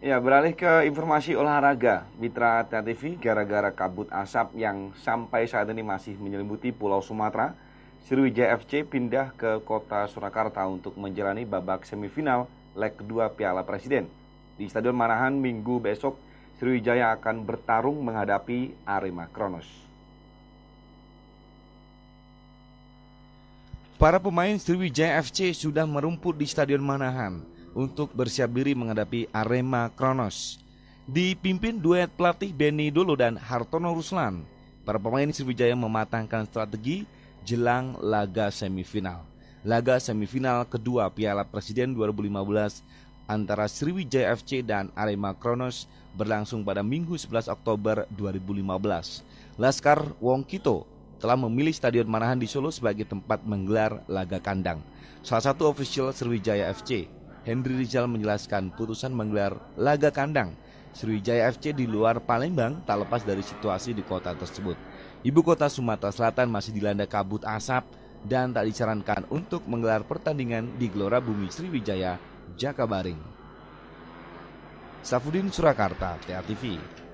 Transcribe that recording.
Ya, beralih ke informasi olahraga. Mitra TV gara-gara kabut asap yang sampai saat ini masih menyelimuti Pulau Sumatera, Sriwijaya FC pindah ke kota Surakarta untuk menjalani babak semifinal leg kedua Piala Presiden. Di Stadion Manahan minggu besok, Sriwijaya akan bertarung menghadapi Arema Kronos. Para pemain Sriwijaya FC sudah merumput di Stadion Manahan untuk bersiap diri menghadapi Arema Kronos. Dipimpin duet pelatih Benny Dulu dan Hartono Ruslan, para pemain Sriwijaya mematangkan strategi jelang laga semifinal. Laga semifinal kedua Piala Presiden 2015 antara Sriwijaya FC dan Arema Kronos berlangsung pada Minggu 11 Oktober 2015. Laskar Wong Kito telah memilih Stadion Manahan di Solo sebagai tempat menggelar laga kandang. Salah satu official Sriwijaya FC, Henry Rizal menjelaskan putusan menggelar laga kandang Sriwijaya FC di luar Palembang tak lepas dari situasi di kota tersebut. Ibu kota Sumatera Selatan masih dilanda kabut asap dan tak disarankan untuk menggelar pertandingan di Gelora Bumi Sriwijaya, Jakabaring. Safudin Surakarta, TRTV.